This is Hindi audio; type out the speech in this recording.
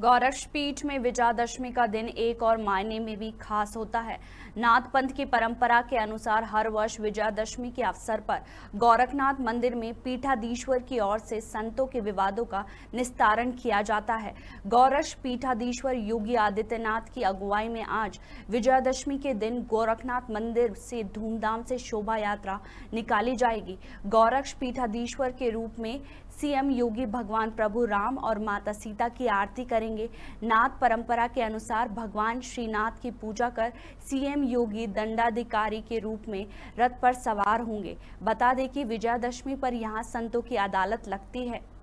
गौरक्षपीठ में विजयादशमी का दिन एक और मायने में भी खास होता है नाथ पंथ की परंपरा के अनुसार हर वर्ष विजयादशमी के अवसर पर गौरखनाथ मंदिर में पीठाधीश्वर की ओर से संतों के विवादों का निस्तारण किया जाता है गौरक्ष पीठाधीश्वर योगी आदित्यनाथ की अगुवाई में आज विजयादशमी के दिन गोरखनाथ मंदिर से धूमधाम से शोभा यात्रा निकाली जाएगी गौरक्ष पीठाधीश्वर के रूप में सीएम योगी भगवान प्रभु राम और माता सीता की आरती करेंगे करेंगे नाथ परंपरा के अनुसार भगवान श्रीनाथ की पूजा कर सीएम योगी दंडाधिकारी के रूप में रथ पर सवार होंगे बता दें कि विजयादशमी पर यहाँ संतों की अदालत लगती है